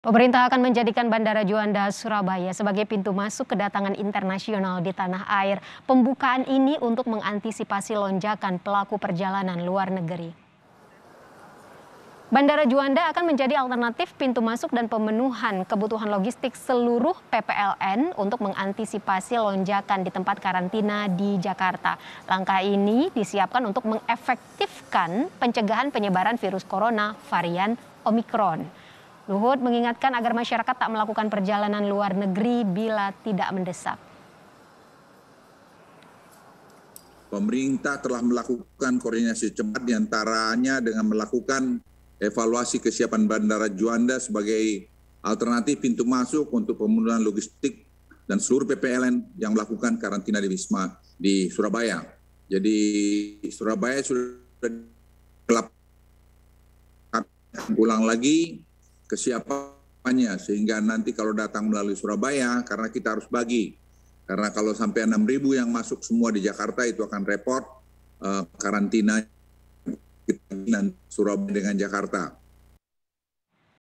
Pemerintah akan menjadikan Bandara Juanda, Surabaya sebagai pintu masuk kedatangan internasional di tanah air. Pembukaan ini untuk mengantisipasi lonjakan pelaku perjalanan luar negeri. Bandara Juanda akan menjadi alternatif pintu masuk dan pemenuhan kebutuhan logistik seluruh PPLN untuk mengantisipasi lonjakan di tempat karantina di Jakarta. Langkah ini disiapkan untuk mengefektifkan pencegahan penyebaran virus corona varian Omicron. Luhut mengingatkan agar masyarakat tak melakukan perjalanan luar negeri bila tidak mendesak. Pemerintah telah melakukan koordinasi cepat diantaranya dengan melakukan evaluasi kesiapan Bandara Juanda sebagai alternatif pintu masuk untuk pemenuhan logistik dan seluruh PPLN yang melakukan karantina di Wisma di Surabaya. Jadi Surabaya sudah pulang lagi kesiapannya sehingga nanti kalau datang melalui Surabaya karena kita harus bagi karena kalau sampai ribu yang masuk semua di Jakarta itu akan repot uh, eh, karantina kita Surabaya dengan Jakarta